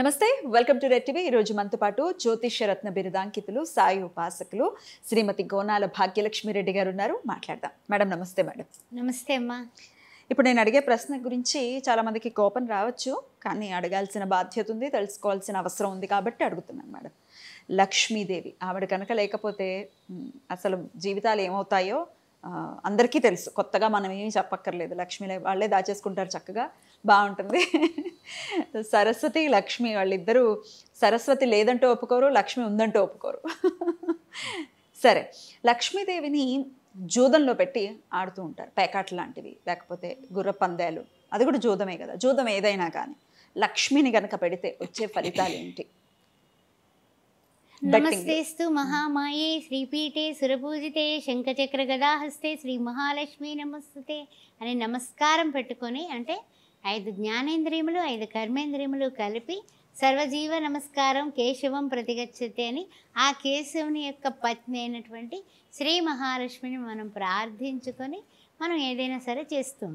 నమస్తే welcome to red TV ఈరోజు మనతో పాటు జ్యోతిష్యరత్న బిరుదాంకితులు సాయి ఉపాసకులు శ్రీమతి గోనాల భాగ్యలక్ష్మిరెడ్డి గారు ఉన్నారు మాట్లాడదాం మేడం నమస్తే మేడం నమస్తే అమ్మా ఇప్పుడు నేను అడిగే ప్రశ్న గురించి చాలామందికి కోపం రావచ్చు కానీ అడగాల్సిన బాధ్యత ఉంది తెలుసుకోవాల్సిన అవసరం ఉంది కాబట్టి అడుగుతున్నాను మేడం లక్ష్మీదేవి ఆవిడ కనుక లేకపోతే అసలు జీవితాలు ఏమవుతాయో అందరికీ తెలుసు కొత్తగా మనం ఏమీ చెప్పక్కర్లేదు లక్ష్మీ వాళ్ళే దాచేసుకుంటారు చక్కగా బాగుంటుంది సరస్వతి లక్ష్మి వాళ్ళిద్దరూ సరస్వతి లేదంటూ ఒప్పుకోరు లక్ష్మి ఉందంటూ ఒప్పుకోరు సరే లక్ష్మీదేవిని జూదంలో పెట్టి ఆడుతూ ఉంటారు పేకాట్ లాంటివి లేకపోతే గుర్ర పందాలు అది కూడా జూదమే కదా జూదం ఏదైనా కానీ లక్ష్మిని గనక పెడితే వచ్చే ఫలితాలు ఏంటి నమస్తే మహామాయే శ్రీపీఠే సురపూజితే శంఖచక్ర గదాహస్తే శ్రీ మహాలక్ష్మి నమస్తే అనే నమస్కారం పెట్టుకొని అంటే ఐదు జ్ఞానేంద్రియములు ఐదు కర్మేంద్రియములు కలిపి సర్వజీవ నమస్కారం కేశవం ప్రతిగచ్చతే అని ఆ కేశవుని యొక్క పత్ని అయినటువంటి శ్రీ మహాలక్ష్మిని మనం ప్రార్థించుకొని మనం ఏదైనా సరే చేస్తూ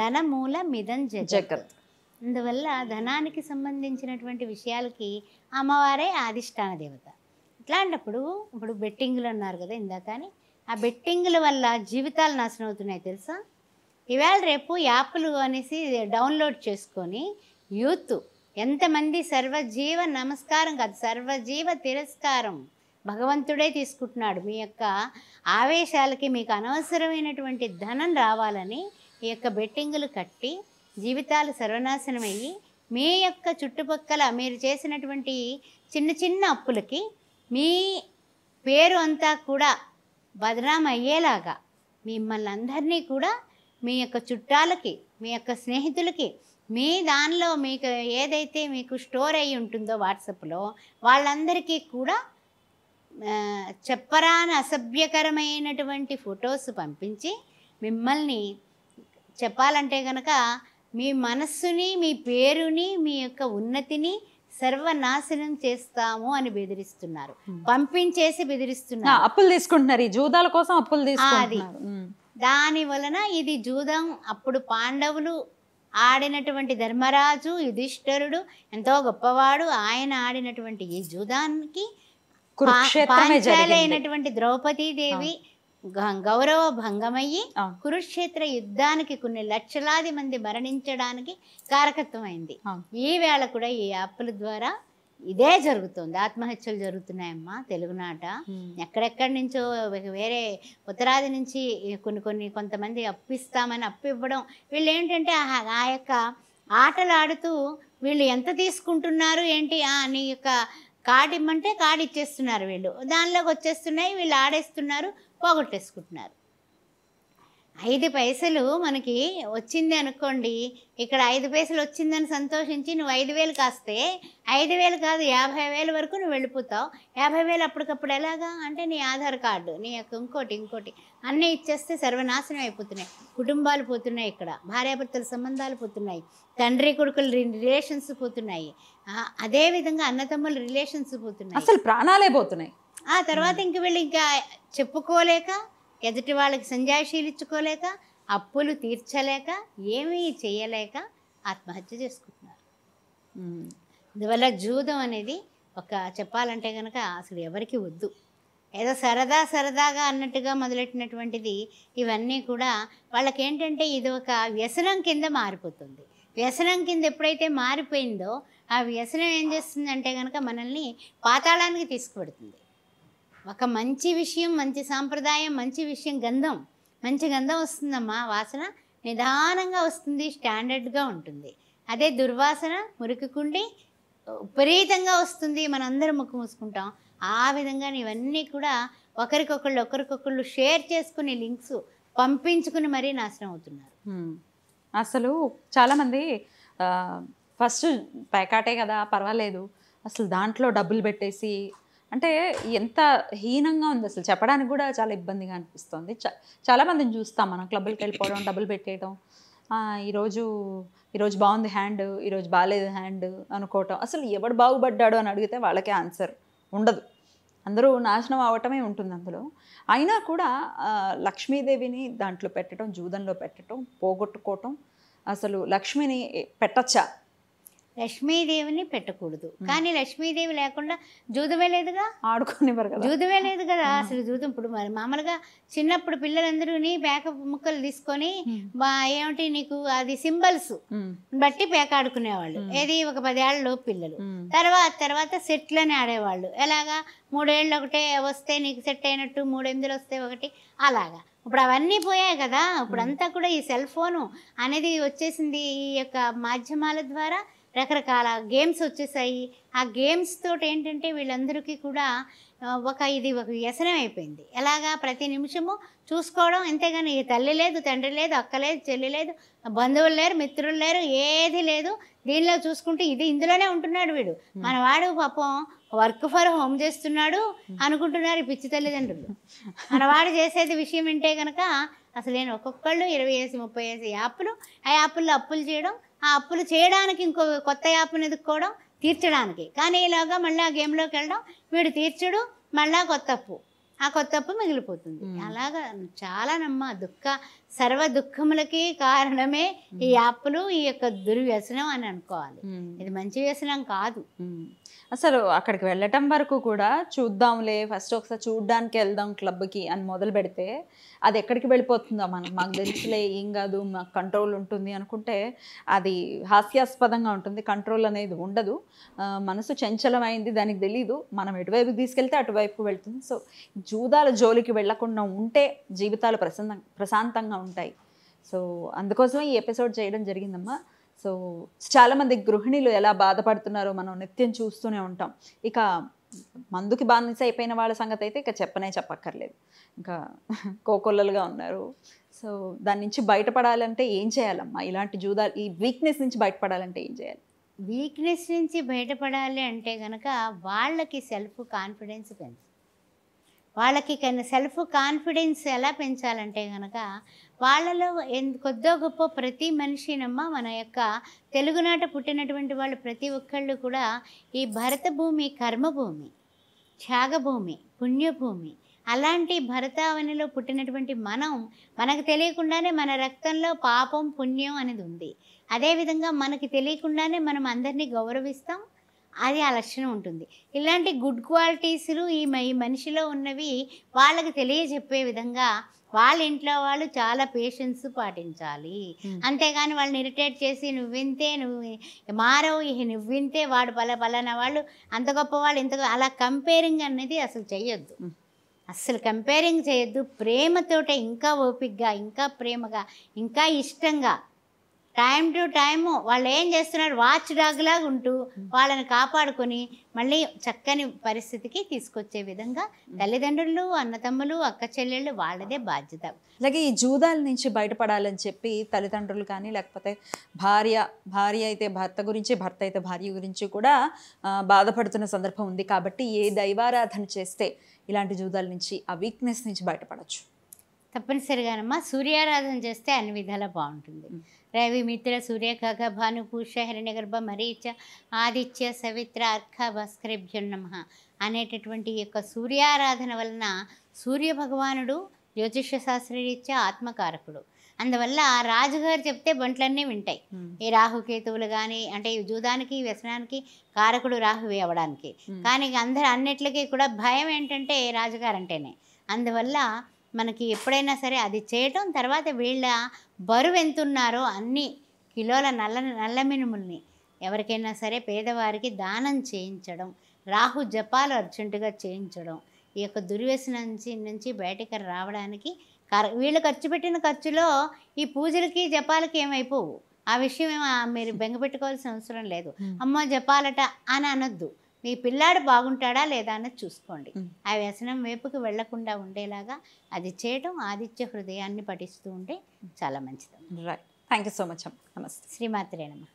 ధన మూల మిదం జగత్ అందువల్ల ధనానికి సంబంధించినటువంటి విషయాలకి అమ్మవారే ఆదిష్టాన దేవత ఇట్లాంటప్పుడు ఇప్పుడు బెట్టింగ్లు అన్నారు కదా ఇందాక ఆ బెట్టింగ్ల వల్ల జీవితాలు నాశనం అవుతున్నాయి తెలుసా ఇవాళ రేపు యాప్లు అనేసి డౌన్లోడ్ చేసుకొని యూత్ ఎంతమంది సర్వజీవ నమస్కారం కాదు సర్వజీవ తిరస్కారం భగవంతుడే తీసుకుంటున్నాడు మీ యొక్క ఆవేశాలకి మీకు అనవసరమైనటువంటి ధనం రావాలని ఈ యొక్క బెట్టింగులు కట్టి జీవితాలు సర్వనాశనమయ్యి మీ యొక్క చుట్టుపక్కల మీరు చేసినటువంటి చిన్న చిన్న అప్పులకి మీ పేరు అంతా కూడా బదనాం అయ్యేలాగా మిమ్మల్ని అందరినీ కూడా మీ యొక్క చుట్టాలకి మీ యొక్క స్నేహితులకి మీ దానిలో మీకు ఏదైతే మీకు స్టోర్ అయ్యి ఉంటుందో వాట్సాప్లో వాళ్ళందరికీ కూడా చెప్పరాని అసభ్యకరమైనటువంటి ఫొటోస్ పంపించి మిమ్మల్ని చెప్పాలంటే కనుక మీ మనస్సుని మీ పేరుని మీ యొక్క ఉన్నతిని సర్వనాశనం చేస్తాము అని బెదిరిస్తున్నారు పంపించేసి బెదిరిస్తున్నారు అప్పులు తీసుకుంటున్నారు ఈ జూదాల కోసం అప్పులు తీసుకుంటున్నారు దాని వలన ఇది జూదం అప్పుడు పాండవులు ఆడినటువంటి ధర్మరాజు యుధిష్ఠరుడు ఎంతో గొప్పవాడు ఆయన ఆడినటువంటి ఈ జూదానికి పాంచాలైనటువంటి ద్రౌపదీ దేవి గౌరవ భంగమయ్యి కురుక్షేత్ర యుద్ధానికి కొన్ని లక్షలాది మంది మరణించడానికి కారకత్వమైంది వేళ కూడా ఈ యాప్ల ద్వారా ఇదే జరుగుతుంది ఆత్మహత్యలు జరుగుతున్నాయమ్మా తెలుగునాట ఎక్కడెక్కడి నుంచో వేరే ఉత్తరాది నుంచి కొన్ని కొన్ని కొంతమంది అప్పిస్తామని అప్పు ఇవ్వడం వీళ్ళు ఏంటంటే ఆ యొక్క ఆటలు ఆడుతూ వీళ్ళు ఎంత తీసుకుంటున్నారు ఏంటి నీ యొక్క కార్డు ఇమ్మంటే కార్డు ఇచ్చేస్తున్నారు వీళ్ళు దానిలోకి వచ్చేస్తున్నాయి వీళ్ళు ఆడేస్తున్నారు పోగొట్టేసుకుంటున్నారు ఐదు పైసలు మనకి వచ్చింది అనుకోండి ఇక్కడ ఐదు పైసలు వచ్చిందని సంతోషించి నువ్వు ఐదు వేలు కాస్తే ఐదు వేలు కాదు యాభై వేలు వరకు నువ్వు వెళ్ళిపోతావు యాభై వేలు అప్పటికప్పుడు ఎలాగా అంటే నీ ఆధార్ కార్డు నీ యొక్క ఇంకోటి ఇంకోటి అన్నీ ఇచ్చేస్తే సర్వనాశనం అయిపోతున్నాయి కుటుంబాలు పోతున్నాయి ఇక్కడ భార్యాభర్తల సంబంధాలు పోతున్నాయి తండ్రి కొడుకుల రిలేషన్స్ పోతున్నాయి అదేవిధంగా అన్నతమ్ముల రిలేషన్స్ పోతున్నాయి అసలు ప్రాణాలే పోతున్నాయి ఆ తర్వాత ఇంక వీళ్ళు ఇంకా చెప్పుకోలేక ఎదుటి వాళ్ళకి సంజాయిషీలు ఇచ్చుకోలేక అప్పులు తీర్చలేక ఏమీ చేయలేక ఆత్మహత్య చేసుకుంటున్నారు అందువల్ల జూదం అనేది ఒక చెప్పాలంటే కనుక అసలు ఎవరికి వద్దు ఏదో సరదా సరదాగా అన్నట్టుగా మొదలెట్టినటువంటిది ఇవన్నీ కూడా వాళ్ళకి ఏంటంటే ఇది ఒక వ్యసనం కింద మారిపోతుంది వ్యసనం కింద ఎప్పుడైతే మారిపోయిందో ఆ వ్యసనం ఏం చేస్తుందంటే కనుక మనల్ని పాతాళానికి తీసుకుపెడుతుంది ఒక మంచి విషయం మంచి సాంప్రదాయం మంచి విషయం గంధం మంచి గంధం వస్తుందమ్మా వాసన నిదానంగా వస్తుంది స్టాండర్డ్గా ఉంటుంది అదే దుర్వాసన మురికికుండి విపరీతంగా వస్తుంది మనందరం ముక్కు మూసుకుంటాం ఆ విధంగా ఇవన్నీ కూడా ఒకరికొకళ్ళు ఒకరికొకళ్ళు షేర్ చేసుకునే లింక్స్ పంపించుకుని మరీ నాశనం అవుతున్నారు అసలు చాలామంది ఫస్ట్ పైకాటే కదా పర్వాలేదు అసలు దాంట్లో డబ్బులు పెట్టేసి అంటే ఎంత హీనంగా ఉంది అసలు చెప్పడానికి కూడా చాలా ఇబ్బందిగా అనిపిస్తుంది చాలా మందిని చూస్తాం మనం క్లబ్లకి వెళ్ళిపోవడం డబ్బులు పెట్టేయడం ఈరోజు ఈరోజు బాగుంది హ్యాండ్ ఈరోజు బాగాలేదు హ్యాండ్ అనుకోవటం అసలు ఎవడు బాగుపడ్డాడు అని అడిగితే వాళ్ళకే ఆన్సర్ ఉండదు అందరూ నాశనం అవటమే ఉంటుంది అందులో అయినా కూడా లక్ష్మీదేవిని దాంట్లో పెట్టడం జూదంలో పెట్టడం పోగొట్టుకోవటం అసలు లక్ష్మిని పెట్టచ్చా లక్ష్మీదేవిని పెట్టకూడదు కానీ లక్ష్మీదేవి లేకుండా జూదమే లేదుగా ఆడుకునేవారు కదా జూదమే లేదు కదా అసలు జూదం ఇప్పుడు మరి మామూలుగా చిన్నప్పుడు పిల్లలందరూ పేక ముక్కలు తీసుకొని ఏమిటి నీకు అది సింబల్స్ బట్టి పేక ఆడుకునేవాళ్ళు ఏది ఒక పదేళ్ళలో పిల్లలు తర్వాత తర్వాత సెట్లని ఆడేవాళ్ళు ఎలాగా మూడేళ్ళు ఒకటే వస్తే నీకు సెట్ అయినట్టు మూడెనిమిదిలు వస్తే ఒకటి అలాగా ఇప్పుడు అవన్నీ పోయాయి కదా ఇప్పుడు అంతా కూడా ఈ సెల్ ఫోను అనేది వచ్చేసింది ఈ యొక్క మాధ్యమాల ద్వారా రకరకాల గేమ్స్ వచ్చేసాయి ఆ గేమ్స్ తోటి ఏంటంటే వీళ్ళందరికీ కూడా ఒక ఇది ఒక వ్యసనం అయిపోయింది ఎలాగా ప్రతి నిమిషము చూసుకోవడం అంతేగాని తల్లి లేదు తండ్రి లేదు అక్క లేదు చెల్లి లేదు బంధువులు లేరు మిత్రులు లేరు ఏది లేదు దీనిలో చూసుకుంటే ఇది ఇందులోనే ఉంటున్నాడు వీడు మనవాడు పాపం వర్క్ ఫర్ హోమ్ చేస్తున్నాడు అనుకుంటున్నారు పిచ్చి తల్లిదండ్రులు మనవాడు చేసేది విషయం ఏంటే కనుక అసలు నేను ఒక్కొక్కళ్ళు ఇరవై వేసి ముప్పై వేసి యాప్లు ఆ యాప్ల్లో అప్పులు చేయడం ఆ అప్పులు చేయడానికి ఇంకో కొత్త యాప్ని ఎదుక్కోవడం తీర్చడానికి కానీ ఇలాగా మళ్ళీ ఆ గేమ్లోకి వెళ్ళడం వీడు తీర్చడు మళ్ళీ కొత్త అప్పు ఆ కొత్త అప్పు మిగిలిపోతుంది అలాగా చాలా నమ్మ దుఃఖ సర్వ దుఃఖములకి కారణమే ఈ hmm. యాప్లు ఈ యొక్క దుర్వ్యసనం అని అనుకోవాలి hmm. ఇది మంచి వ్యసనం కాదు hmm. అసలు అక్కడికి వెళ్ళటం వరకు కూడా చూద్దాంలే ఫస్ట్ ఒకసారి చూడ్డానికి వెళ్దాం క్లబ్కి అని మొదలు పెడితే అది ఎక్కడికి వెళ్ళిపోతుందో మనకు మాకు తెలుసులే ఏం కాదు మాకు కంట్రోల్ ఉంటుంది అనుకుంటే అది హాస్యాస్పదంగా ఉంటుంది కంట్రోల్ అనేది ఉండదు మనసు చంచలమైంది దానికి తెలీదు మనం ఎటువైపు తీసుకెళ్తే అటువైపు వెళ్తుంది సో జూదాల జోలికి వెళ్లకుండా ఉంటే జీవితాలు ప్రశాంతంగా ఉంటాయి సో అందుకోసం ఈ ఎపిసోడ్ చేయడం జరిగిందమ్మా సో చాలామంది గృహిణులు ఎలా బాధపడుతున్నారో మనం నిత్యం చూస్తూనే ఉంటాం ఇక మందుకి బానిస అయిపోయిన వాళ్ళ సంగతి అయితే ఇక చెప్పనే చెప్పక్కర్లేదు ఇంకా కోకొల్లలుగా ఉన్నారు సో దాని నుంచి బయటపడాలంటే ఏం చేయాలమ్మా ఇలాంటి జూదా ఈ వీక్నెస్ నుంచి బయటపడాలంటే ఏం చేయాలి వీక్నెస్ నుంచి బయటపడాలి అంటే కనుక వాళ్ళకి సెల్ఫ్ కాన్ఫిడెన్స్ పెంచు వాళ్ళకి సెల్ఫ్ కాన్ఫిడెన్స్ ఎలా పెంచాలంటే కనుక వాళ్ళలో కొద్దో గొప్ప ప్రతి మనిషినమ్మ మన యొక్క తెలుగునాట పుట్టినటువంటి వాళ్ళు ప్రతి ఒక్కళ్ళు కూడా ఈ భరత భూమి కర్మభూమి త్యాగభూమి పుణ్యభూమి అలాంటి భరతావనిలో పుట్టినటువంటి మనం మనకు తెలియకుండానే మన రక్తంలో పాపం పుణ్యం అనేది ఉంది అదేవిధంగా మనకి తెలియకుండానే మనం అందరినీ గౌరవిస్తాం అది ఆ లక్షణం ఉంటుంది ఇలాంటి గుడ్ క్వాలిటీస్లు ఈ ఈ మనిషిలో ఉన్నవి వాళ్ళకి తెలియజెప్పే విధంగా వాళ్ళ ఇంట్లో వాళ్ళు చాలా పేషెన్స్ పాటించాలి అంతేగాని వాళ్ళని ఇరిటేట్ చేసి నువ్వు వింతే నువ్వు మారవు నువ్వు వింతే వాడు పల పలాన వాళ్ళు అంత గొప్ప వాళ్ళు ఇంత అలా కంపేరింగ్ అనేది అసలు చేయొద్దు అస్సలు కంపేరింగ్ చేయొద్దు ప్రేమతోటే ఇంకా ఓపిక్గా ఇంకా ప్రేమగా ఇంకా ఇష్టంగా టైం టు టైము వాళ్ళు ఏం చేస్తున్నారు వాచ్ డాగ్ లాగా ఉంటూ వాళ్ళని కాపాడుకొని మళ్ళీ చక్కని పరిస్థితికి తీసుకొచ్చే విధంగా తల్లిదండ్రులు అన్నతమ్ములు అక్క చెల్లెళ్ళు వాళ్ళదే బాధ్యత అలాగే ఈ జూదాల నుంచి బయటపడాలని చెప్పి తల్లిదండ్రులు కానీ లేకపోతే భార్య భార్య అయితే భర్త గురించి భర్త అయితే భార్య గురించి కూడా బాధపడుతున్న సందర్భం ఉంది కాబట్టి ఏ దైవారాధన చేస్తే ఇలాంటి జూదాల నుంచి ఆ వీక్నెస్ నుంచి బయటపడచ్చు తప్పనిసరిగానమ్మా సూర్యారాధన చేస్తే అన్ని విధాలా బాగుంటుంది రవి మిత్ర సూర్య ఖగ భాను పూష గర్భ మరీచ ఆదిత్య సవిత్ర అర్క భాస్కరేభ్యం అనేటటువంటి యొక్క సూర్యారాధన వలన సూర్య భగవానుడు జ్యోతిష శాస్త్రరీత్యా ఆత్మకారకుడు అందువల్ల రాజుగారు చెప్తే బంట్లన్నీ వింటాయి ఈ రాహుకేతువులు కానీ అంటే జూదానికి వ్యసనానికి కారకుడు రాహువి అవ్వడానికి కానీ అందరు అన్నిట్లకి కూడా భయం ఏంటంటే రాజుగారు అంటేనే అందువల్ల మనకి ఎప్పుడైనా సరే అది చేయటం తర్వాత వీళ్ళ బరువు ఎంతున్నారో అన్ని కిలోల నల్ల నల్ల మినుముల్ని ఎవరికైనా సరే పేదవారికి దానం చేయించడం రాహు జపాలు అర్జెంటుగా చేయించడం ఈ యొక్క దుర్వ్యసనంచి నుంచి బయటకు రావడానికి కర వీళ్ళు ఖర్చు పెట్టిన ఖర్చులో ఈ పూజలకి జపాలకి ఏమైపోవు ఆ విషయం మీరు బెంగపెట్టుకోవాల్సిన అవసరం లేదు అమ్మ జపాలట అని అనొద్దు మీ పిల్లాడు బాగుంటాడా లేదా అన్నది చూసుకోండి ఆ వ్యసనం వైపుకి వెళ్లకుండా ఉండేలాగా అది చేయడం ఆదిత్య హృదయాన్ని పఠిస్తూ ఉంటే చాలా మంచిది right thank you so much నమస్తే శ్రీమాత్రేనమ్మ